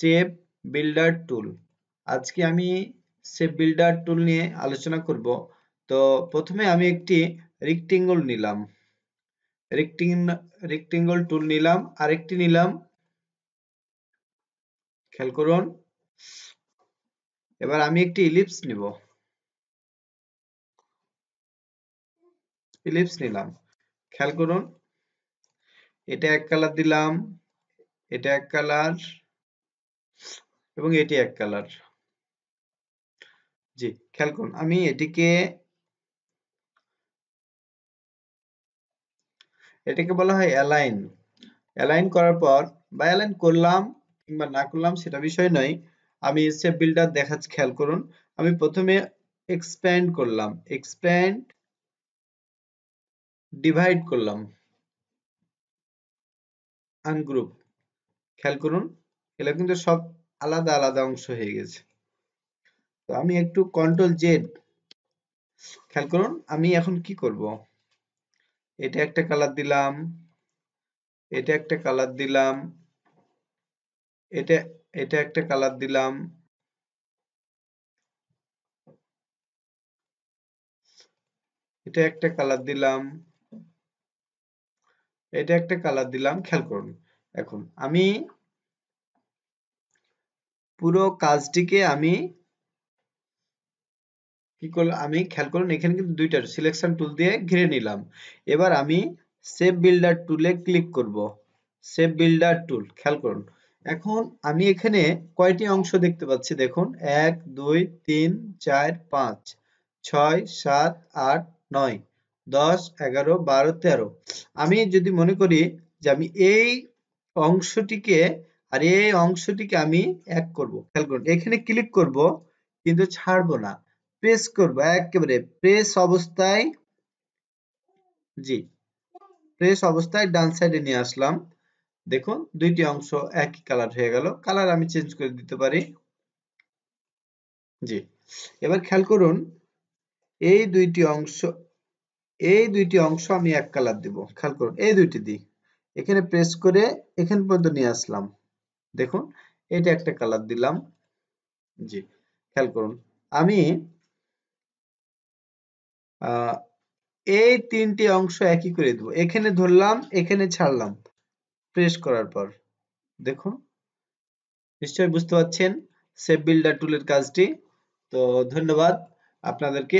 save builder টুল আজকে আমি save builder টুল নিয়ে আলোচনা করব তো প্রথমে আমি একটি রেক্টেঙ্গল নিলাম রেক্টেঙ্গল টুল নিলাম আরেকটি নিলাম খেয়াল করুন এবার আমি একটি ইলিপস নিব ইলিপস নিলাম খেয়াল করুন এটা এক কালার দিলাম এটা এক কালার এবং এটি এক কালার জি খেয়াল করুন আমি এটিকে এটাকে বলা হয় অ্যালাইন অ্যালাইন করার পর বা অ্যালাইন করলাম কিংবা না করলাম সেটা বিষয় নয় আমি স্টেপ বিল্ডার দেখা খেয়াল করুন আমি প্রথমে এক্সপ্যান্ড করলাম এক্সপ্যান্ড ডিভাইড করলাম আনগ্রুপ খেয়াল করুন এগুলো কিন্তু সব আলাদা আলাদা অংশ হয়ে গেছে তো আমি একটু কন্ট্রোল জেড খেয়াল করুন আমি এখন কি করব এটা একটা কালার দিলাম এটা একটা কালার দিলাম এটা এটা একটা কালার দিলাম এটা একটা কালার দিলাম এটা একটা কালার দিলাম খেয়াল করুন এখন আমি পুরো কাজটিকে আমি কি করলাম আমি খেয়াল করলাম এখানে কিন্তু দুইটা সিলেকশন টুল দিয়ে ঘিরে নিলাম এবার আমি সেভ বিল্ডার টুলে ক্লিক করব সেভ বিল্ডার টুল খেয়াল করুন এখন আমি এখানে কয়টি অংশ দেখতে পাচ্ছি দেখুন এক দুই তিন চার পাঁচ ছয় সাত আট নয় দশ এগারো বারো তেরো আমি যদি মনে করি যে আমি এই অংশটিকে আর এই অংশটিকে আমি এক করব খেয়াল করুন এখানে ক্লিক করব কিন্তু ছাড়ব না প্রেস করব একেবারে প্রেস অবস্থায় জি প্রেস অবস্থায় ডান সাইডে নিয়ে আসলাম দেখুন দুইটি অংশ একই কালার হয়ে গেল কালার আমি চেঞ্জ করে দিতে পারি জি এবার খেয়াল করুন এই দুইটি অংশ এই দুইটি অংশ আমি এক কালার দিব খেয়াল করুন এই দুইটি দিই এখানে প্রেস করে এখান পর্যন্ত নিয়ে আসলাম দেখুন এটা একটা কালার দিলাম জি খেয়াল করুন আমি এই তিনটি অংশ একই করে দেবো এখানে ধরলাম এখানে ছাড়লাম প্রেস করার পর দেখুন নিশ্চয়ই বুঝতে পারছেন সেভ বিল্ডার টুলের কাজটি তো ধন্যবাদ আপনাদেরকে